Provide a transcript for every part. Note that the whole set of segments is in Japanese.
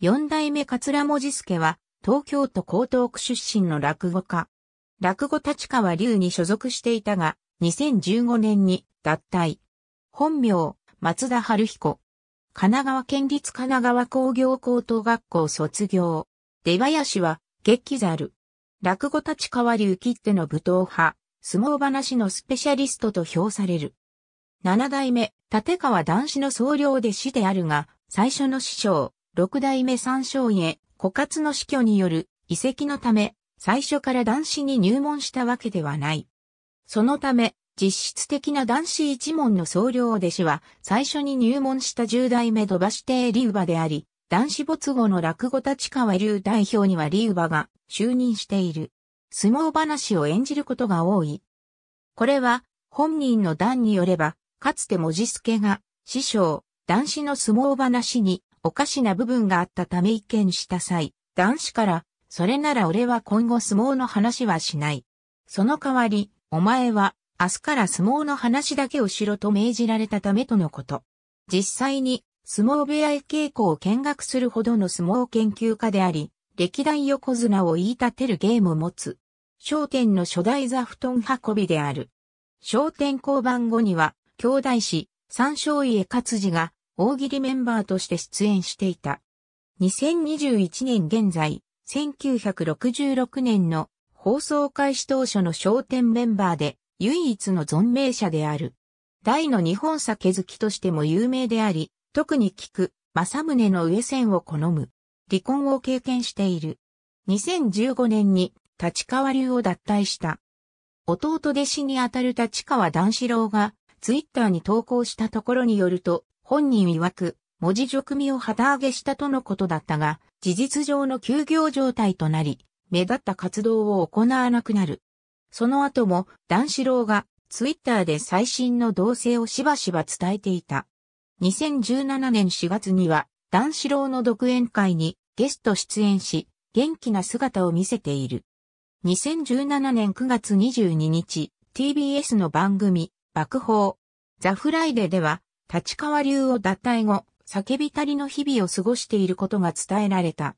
四代目桂文字助は、東京都江東区出身の落語家。落語立川流に所属していたが、2015年に脱退。本名、松田春彦。神奈川県立神奈川工業高等学校卒業。出林子は、激猿。落語立川流切手の舞踏派、相撲話のスペシャリストと評される。七代目、立川男子の総領弟子であるが、最初の師匠、六代目三将家、枯渇の死去による遺跡のため、最初から男子に入門したわけではない。そのため、実質的な男子一門の総領弟子は、最初に入門した十代目土橋亭龍馬であり、男子没後の落語立川流代表には龍馬が就任している。相撲話を演じることが多い。これは、本人の段によれば、かつて文字助が、師匠、男子の相撲話に、おかしな部分があったため意見した際、男子から、それなら俺は今後相撲の話はしない。その代わり、お前は、明日から相撲の話だけをしろと命じられたためとのこと。実際に、相撲部屋へ稽古を見学するほどの相撲研究家であり、歴代横綱を言い立てる芸も持つ。商店の初代座布団運びである。商店交番後には、兄弟子、三勝家勝次が、大喜利メンバーとして出演していた。2021年現在、1966年の放送開始当初の商店メンバーで唯一の存命者である。大の日本酒好きとしても有名であり、特に菊、正宗の上線を好む。離婚を経験している。2015年に立川流を脱退した。弟弟子にあたる立川段四郎がツイッターに投稿したところによると、本人曰く、文字熟味を旗揚げしたとのことだったが、事実上の休業状態となり、目立った活動を行わなくなる。その後も、段四郎が、ツイッターで最新の動静をしばしば伝えていた。2017年4月には、段四郎の独演会にゲスト出演し、元気な姿を見せている。2017年9月22日、TBS の番組、爆放。ザ・フライデでは、立川流を脱退後、叫びたりの日々を過ごしていることが伝えられた。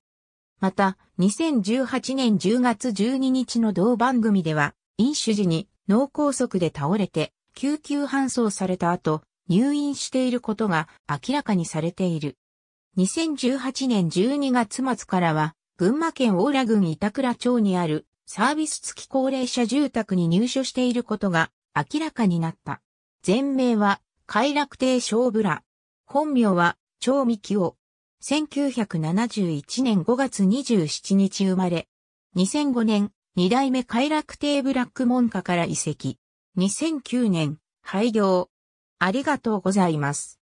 また、2018年10月12日の同番組では、飲酒時に脳梗塞で倒れて、救急搬送された後、入院していることが明らかにされている。2018年12月末からは、群馬県大良郡板倉町にあるサービス付き高齢者住宅に入所していることが明らかになった。全名は快楽亭小ブラ。本名は、長美清。1971年5月27日生まれ。2005年、二代目快楽亭ブラック門下から移籍。2009年、廃業。ありがとうございます。